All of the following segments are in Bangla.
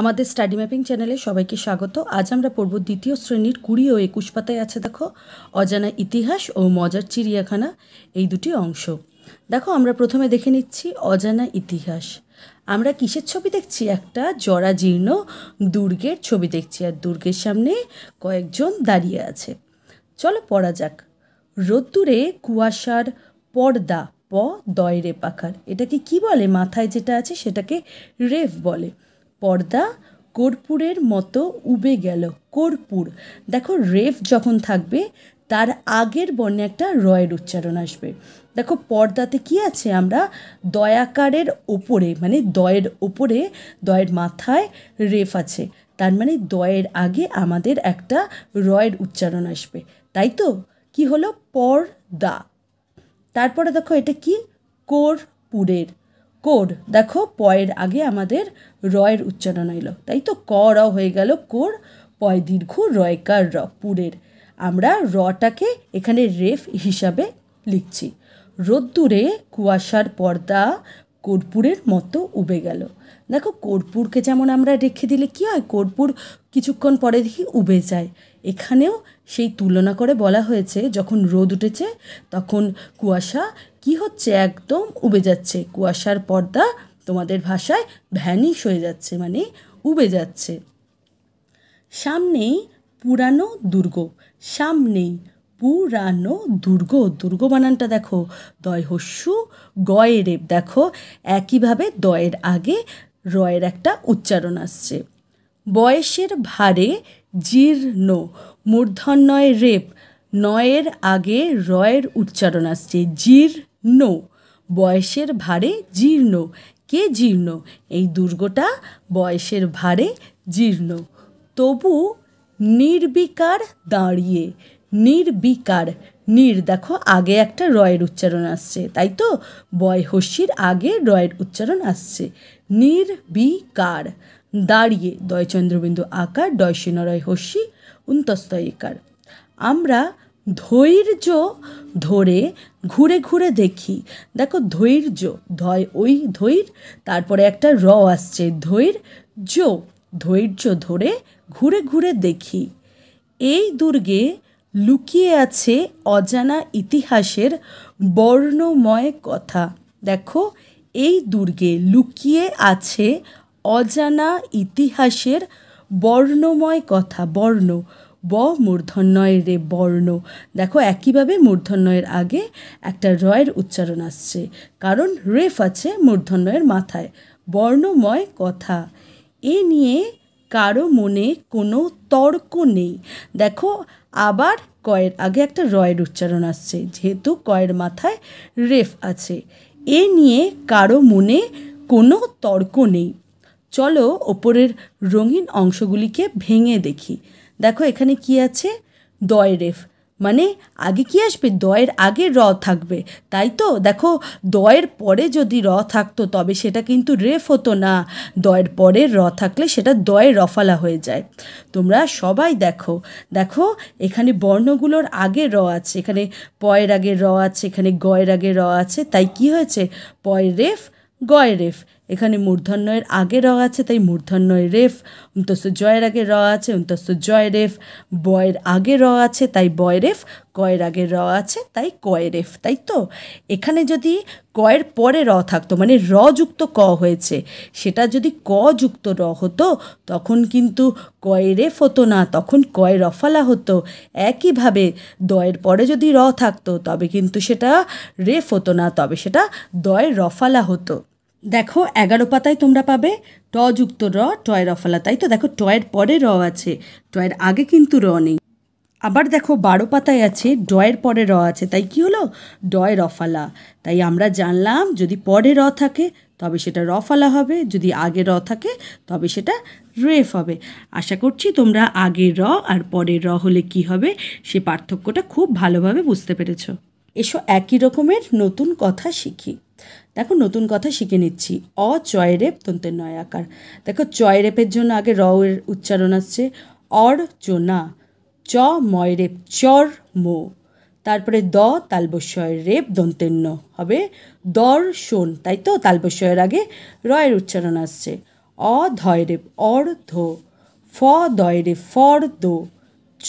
আমাদের স্টাডি ম্যাপিং চ্যানেলে সবাইকে স্বাগত আজ আমরা পড়ব দ্বিতীয় শ্রেণীর কুড়ি ও একুশ পাতায় আছে দেখো অজানা ইতিহাস ও মজার চিড়িয়াখানা এই দুটি অংশ দেখো আমরা প্রথমে দেখে নিচ্ছি অজানা ইতিহাস আমরা কিসের ছবি দেখছি একটা জরাজীর্ণ দুর্গের ছবি দেখছি আর দুর্গের সামনে কয়েকজন দাঁড়িয়ে আছে চলো পড়া যাক রোদ্দুরে কুয়াশার পর্দা প দয় পাখার এটাকে কি বলে মাথায় যেটা আছে সেটাকে রেফ বলে পর্দা কর্পূরের মতো উবে গেল কর্পূর দেখো রেফ যখন থাকবে তার আগের বর্ণে একটা রয়ের উচ্চারণ আসবে দেখো পর্দাতে কি আছে আমরা দয়াকারের ওপরে মানে দয়ের ওপরে দয়ের মাথায় রেফ আছে তার মানে দয়ের আগে আমাদের একটা রয়ের উচ্চারণ আসবে তাই তো কি হলো পর্দা তারপরে দেখো এটা কি কর্পূরের কোর দেখো পয়ের আগে আমাদের রয়ের উচ্চারণ হইল তাই তো ক র হয়ে গেল কোর পয় দীর্ঘ রয়কার র পুরের আমরা রটাকে এখানে রেফ হিসাবে লিখছি রোদ্দুরে কুয়াশার পর্দা কর্পূরের মতো উবে গেল দেখো কর্পূরকে যেমন আমরা রেখে দিলে কী হয় কর্পূর কিছুক্ষণ পরে দেখি উবে যায় এখানেও সেই তুলনা করে বলা হয়েছে যখন রোদ উঠেছে তখন কুয়াশা কি হচ্ছে একদম উবে যাচ্ছে কুয়াশার পর্দা তোমাদের ভাষায় ভ্যানিশ হয়ে যাচ্ছে মানে উবে যাচ্ছে সামনেই পুরানো দুর্গ সামনেই পুরানো দুর্গ দুর্গ বানানটা দেখো দয় হস্যু গয়ে রেপ দেখো একইভাবে দয়ের আগে রয়ের একটা উচ্চারণ আসছে বয়সের ভারে জীর্ণ মূর্ধন্যয় রেপ নয়ের আগে রয়ের উচ্চারণ আসছে জীর্ণ নো বয়সের ভারে জীর্ণ কে জীর্ণ এই দুর্গটা বয়সের ভারে জীর্ণ তবু নির্বিকার দাঁড়িয়ে নির্বিকার নির দেখো আগে একটা রয়ের উচ্চারণ আসছে তাই তো বয় আগে রয়ের উচ্চারণ আসছে নির্বিকার দাঁড়িয়ে দয় চন্দ্রবিন্দু আকার ডয় সিনরয় হস্যি উন্তস্তয়িকার আমরা ধৈর্য ধরে ঘুরে ঘুরে দেখি দেখো ধৈর্য ধয় ওই ধৈর তারপরে একটা র আসছে ধৈর্য ধৈর্য ধরে ঘুরে ঘুরে দেখি এই দুর্গে লুকিয়ে আছে অজানা ইতিহাসের বর্ণময় কথা দেখো এই দুর্গে লুকিয়ে আছে অজানা ইতিহাসের বর্ণময় কথা বর্ণ ব মূর্ধন্যয় রে বর্ণ দেখো একইভাবে মূর্ধন্যয়ের আগে একটা রয়ের উচ্চারণ আসছে কারণ রেফ আছে মূর্ধন্যয়ের মাথায় বর্ণময় কথা এ নিয়ে কারো মনে কোনো তর্ক নেই দেখো আবার কয়ের আগে একটা রয়ের উচ্চারণ আসছে যেহেতু কয়ের মাথায় রেফ আছে এ নিয়ে কারো মনে কোনো তর্ক নেই চলো ওপরের রঙিন অংশগুলিকে ভেঙে দেখি দেখো এখানে কি আছে দয়রেফ মানে আগে কি আসবে দয়ের আগে র থাকবে তাই তো দেখো দয়ের পরে যদি র থাকতো তবে সেটা কিন্তু রেফ হতো না দয়ের পরে র থাকলে সেটা দয়ের রফালা হয়ে যায় তোমরা সবাই দেখো দেখো এখানে বর্ণগুলোর আগে র আছে এখানে পয়ের আগে র আছে এখানে গয়ের আগে র আছে তাই কি হয়েছে পয় রেফ গয় রেফ এখানে মূর্ধন্যয়ের আগে র আছে তাই মূর্ধন্যয় রেফ উন্তস্য জয়ের আগে র আছে উন্তস্য জয় রেফ বয়ের আগে র আছে তাই বয় রেফ কয়ের আগে র আছে তাই কয় রেফ তাই তো এখানে যদি কয়ের পরে র থাকতো মানে র যুক্ত ক হয়েছে সেটা যদি ক যুক্ত র হতো তখন কিন্তু কয় রেফ হতো না তখন কয় রফালা হতো একইভাবে দয়ের পরে যদি র থাকতো তবে কিন্তু সেটা রেফ হতো না তবে সেটা দয় রফালা হতো দেখো এগারো পাতায় তোমরা পাবে ট যুক্ত র টয়ের অফলা তাই তো দেখো টয়ের পরে র আছে টয়ের আগে কিন্তু র নেই আবার দেখো বারো পাতায় আছে ডয়ের পরে র আছে তাই কি হলো ডয়ের রফালা তাই আমরা জানলাম যদি পরে র থাকে তবে সেটা রফালা হবে যদি আগে র থাকে তবে সেটা রেফ হবে আশা করছি তোমরা আগে র আর পরে র হলে কি হবে সে পার্থক্যটা খুব ভালোভাবে বুঝতে পেরেছ এসো একই রকমের নতুন কথা শিখি দেখো নতুন কথা শিখে নিচ্ছি অ চয় রেপ তন্তের নয় আকার দেখো চয় রেপের জন্য আগে র এর উচ্চারণ আসছে অর চোনা চ ময় রেপ চর মো তারপরে দ তালবস্বয়ের রেপ ন হবে দর শোন তাই তো তালবস্বয়ের আগে রয়ের উচ্চারণ আসছে অ ধয় রেপ অর ধো ফ দয় রেপ ফর দো চ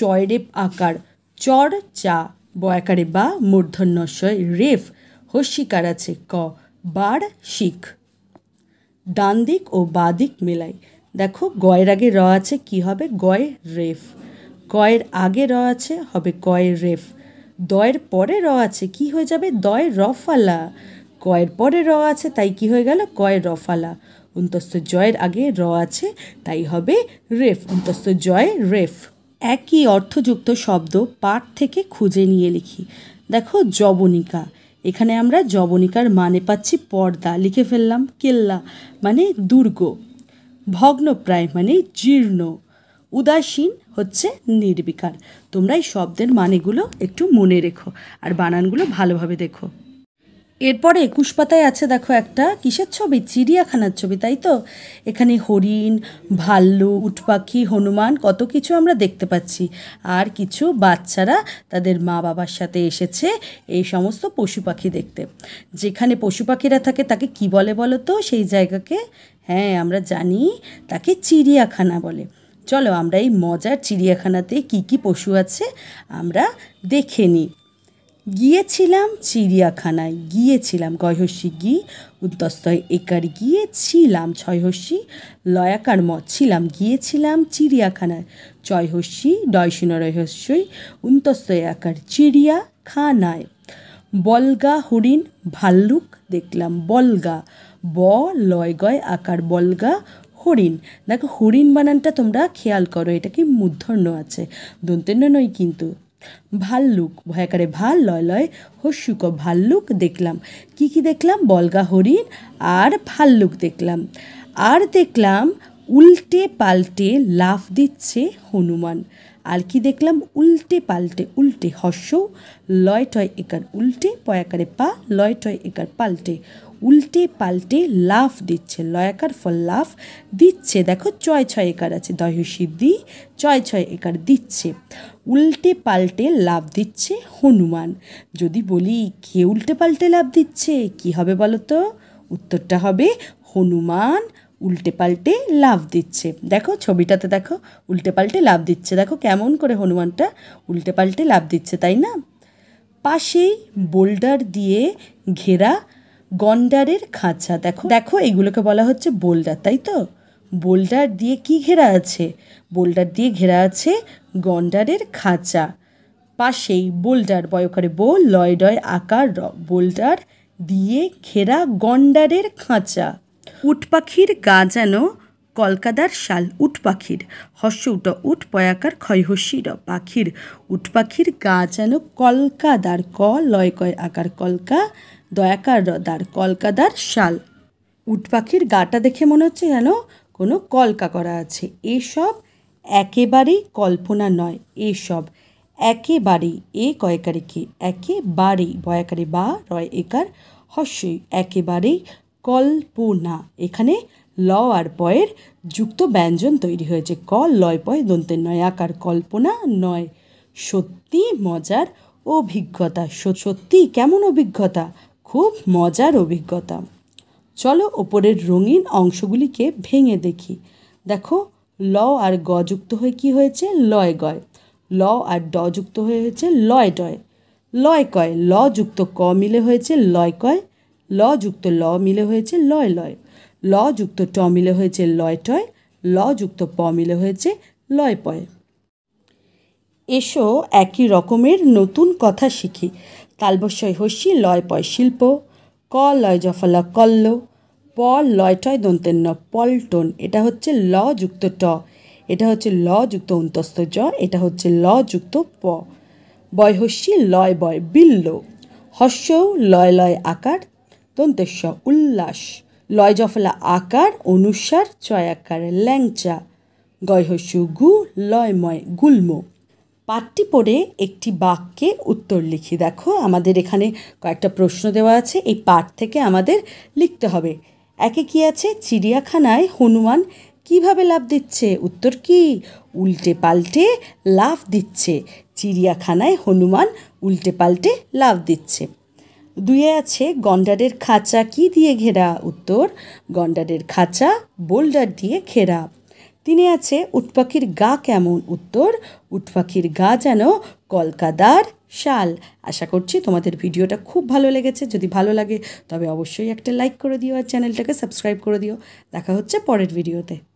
চয় রেপ আকার চর চা বয়াকারে বা মূর্ধন্যশয় রেফ হস্যিকার আছে ক বার শিখ ডান দিক ও বাদিক মেলাই দেখো গয়ের আগে র আছে কি হবে গয় রেফ গয়ের আগে র আছে হবে গয় রেফ দয়ের পরে র আছে কি হয়ে যাবে দয় রফালা কয়ের পরে র আছে তাই কি হয়ে গেল কয় রফালা অন্তস্থ জয়ের আগে র আছে তাই হবে রেফ অন্তস্থ জয় রেফ একই অর্থযুক্ত শব্দ পাঠ থেকে খুঁজে নিয়ে লিখি দেখো জবনিকা এখানে আমরা জবনিকার মানে পাচ্ছি পর্দা লিখে ফেললাম কেল্লা মানে দুর্গ ভগ্নপ্রায় মানে জীর্ণ উদাসীন হচ্ছে নির্বিকার তোমরা এই শব্দের মানেগুলো একটু মনে রেখো আর বানানগুলো ভালোভাবে দেখো এরপরে একুশ পাতায় আছে দেখো একটা কিসের ছবি চিড়িয়াখানার ছবি তাই তো এখানে হরিণ ভাল্লু উটপাখি হনুমান কত কিছু আমরা দেখতে পাচ্ছি আর কিছু বাচ্চারা তাদের মা বাবার সাথে এসেছে এই সমস্ত পশু পাখি দেখতে যেখানে পশু পাখিরা থাকে তাকে কি বলে বলো তো সেই জায়গাকে হ্যাঁ আমরা জানি তাকে চিড়িয়াখানা বলে চলো আমরা এই মজার চিড়িয়াখানাতে কি কি পশু আছে আমরা দেখে নিই গিয়েছিলাম চিড়িয়াখানায় গিয়েছিলাম গয়হস্যি গি উদ্দস্তয় একার গিয়েছিলাম ছয়হস্যি লয়াকার ম ছিলাম গিয়েছিলাম চিড়িয়াখানায় ছয়হস্যি ডয়সিন রহস্যই উন্তস্তয় আকার চিড়িয়াখানায় বলগা হরিণ ভাল্লুক দেখলাম বলগা ব লয় গয় আকার বলগা হরিণ দেখো হরিণ বানানটা তোমরা খেয়াল করো এটা কি মূর্ধন্য আছে দন্তেন্য নয় কিন্তু ভাল্লুক ভয়াকারে ভাল লয় লয় হস্যুক ভাল্লুক দেখলাম কি কি দেখলাম বলগা হরিণ আর ভাল্লুক দেখলাম আর দেখলাম উল্টে পাল্টে লাফ দিচ্ছে হনুমান আর কি দেখলাম উল্টে পাল্টে উল্টে হস্য লয় টয় একার উল্টে পয়াকারে পা লয় টয় একার পাল্টে উল্টে পাল্টে লাফ দিচ্ছে লয়াকার ফল লাফ দিচ্ছে দেখো ছয় ছয় একার আছে দহি সিদ্ধি ছয় ছয় একার দিচ্ছে উল্টে পাল্টে লাভ দিচ্ছে হনুমান যদি বলি কে উল্টে পাল্টে লাভ দিচ্ছে কি হবে বলো তো উত্তরটা হবে হনুমান উল্টে পাল্টে লাভ দিচ্ছে দেখো ছবিটাতে দেখো উল্টে পাল্টে লাভ দিচ্ছে দেখো কেমন করে হনুমানটা উল্টে পাল্টে লাভ দিচ্ছে তাই না পাশেই বোল্ডার দিয়ে ঘেরা গন্ডারের খাঁচা দেখো দেখো এগুলোকে বলা হচ্ছে বোল্ডার তাই তো বোল্ডার দিয়ে কি ঘেরা আছে বোল্ডার দিয়ে ঘেরা আছে গন্ডারের খাঁচা পাশেই বোল্ডার বয়কারে বো লয় ডয় আকার র বোল্ডার দিয়ে ঘেরা গন্ডারের খাঁচা উট পাখির গা যেন কলকাদার শাল উট পাখির হস্য উট উট পয়াকার র পাখির উট পাখির গা যেন কলকাদার ক লয় কয় আকার কলকা দয়াকার রদার কলকাদার শাল উট পাখির গাটা দেখে মনে হচ্ছে যেন কোনো কলকা করা আছে এসব একেবারেই কল্পনা নয় এসব একেবারেই এ কয়েকারে কে একেবারেই বয়াকারে বা রয় একার হস্যই একেবারেই কল্পনা এখানে ল আর পয়ের যুক্ত ব্যঞ্জন তৈরি হয়েছে ক লয় পয় দন্তের নয় আকার কল্পনা নয় সত্যি মজার অভিজ্ঞতা সত্যি কেমন অভিজ্ঞতা খুব মজার অভিজ্ঞতা চলো ওপরের রঙিন অংশগুলিকে ভেঙে দেখি দেখো ল আর গ যুক্ত হয়ে কি হয়েছে লয় গয় ল আর ড যুক্ত হয়ে হয়েছে লয় ডয় লয় কয় ল যুক্ত ক মিলে হয়েছে লয় কয় ল যুক্ত ল মিলে হয়েছে লয় লয় ল যুক্ত ট মিলে হয়েছে লয় টয় ল যুক্ত প মিলে হয়েছে লয় পয় এসো একই রকমের নতুন কথা শিখি তালবস্যয় হস্যি লয় পয় শিল্প ক লয় জফলা কল্ল প টয় দন্তের ন পল্টন এটা হচ্ছে ল যুক্ত ট এটা হচ্ছে ল যুক্ত অন্তস্থ জ এটা হচ্ছে ল যুক্ত প বয় হস্যি লয় বয় বিল্ল হস্য লয় লয় আকার দন্তেশ্ব উল্লাস লয় জফলা আকার অনুসার চয় আকার ল্যাংচা গয় হস্য গু লয়ময় গুল্ম পাঠটি পড়ে একটি বাক্যে উত্তর লিখি দেখো আমাদের এখানে কয়েকটা প্রশ্ন দেওয়া আছে এই পাঠ থেকে আমাদের লিখতে হবে একে কি আছে চিড়িয়াখানায় হনুমান কিভাবে লাভ দিচ্ছে উত্তর কি উল্টে পাল্টে লাভ দিচ্ছে চিড়িয়াখানায় হনুমান উল্টে পাল্টে লাভ দিচ্ছে দুয়ে আছে গন্ডারের খাঁচা কি দিয়ে ঘেরা উত্তর গন্ডারের খাঁচা বোল্ডার দিয়ে ঘেরা তিনি আছে উটপাখির গা কেমন উত্তর উটপাখির গা যেন কলকাতার শাল আশা করছি তোমাদের ভিডিওটা খুব ভালো লেগেছে যদি ভালো লাগে তবে অবশ্যই একটা লাইক করে দিও আর চ্যানেলটাকে সাবস্ক্রাইব করে দিও দেখা হচ্ছে পরের ভিডিওতে